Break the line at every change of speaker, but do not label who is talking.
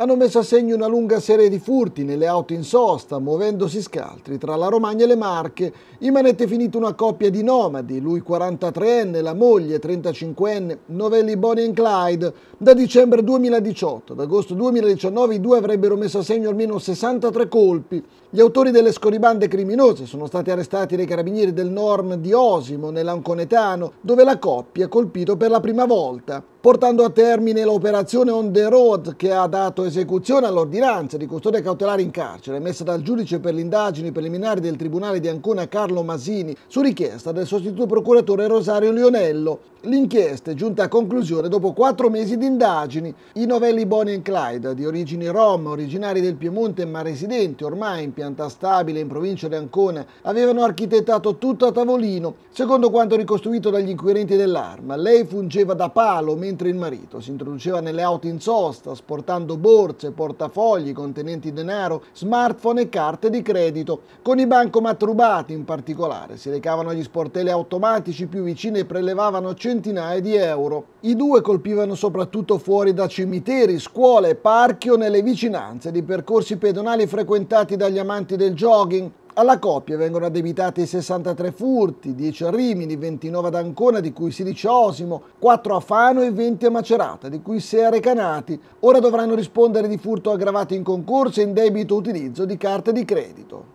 hanno messo a segno una lunga serie di furti nelle auto in sosta, muovendosi scaltri tra la Romagna e le Marche. In manette è finita una coppia di nomadi, lui 43enne, la moglie 35enne, novelli Bonnie and Clyde. Da dicembre 2018 ad agosto 2019 i due avrebbero messo a segno almeno 63 colpi. Gli autori delle scorribande criminose sono stati arrestati dai carabinieri del Norm di Osimo, nell'Anconetano, dove la coppia è colpito per la prima volta portando a termine l'operazione on the road che ha dato esecuzione all'ordinanza di custodia cautelare in carcere emessa dal giudice per le indagini preliminari del Tribunale di Ancona Carlo Masini su richiesta del sostituto procuratore Rosario Lionello. L'inchiesta è giunta a conclusione dopo quattro mesi di indagini. I novelli Bonnie e Clyde, di origini rom, originari del Piemonte ma residenti ormai in pianta stabile in provincia di Ancona, avevano architettato tutto a tavolino, secondo quanto ricostruito dagli inquirenti dell'arma. Lei fungeva da palo mentre mentre il marito si introduceva nelle auto in sosta, sportando borse, portafogli contenenti denaro, smartphone e carte di credito. Con i bancomat rubati in particolare si recavano agli sportelli automatici più vicini e prelevavano centinaia di euro. I due colpivano soprattutto fuori da cimiteri, scuole, parchi o nelle vicinanze di percorsi pedonali frequentati dagli amanti del jogging, alla coppia vengono addebitati 63 furti, 10 a Rimini, 29 ad Ancona, di cui 16 a Osimo, 4 a Fano e 20 a Macerata, di cui 6 a Recanati. Ora dovranno rispondere di furto aggravato in concorso e in debito utilizzo di carte di credito.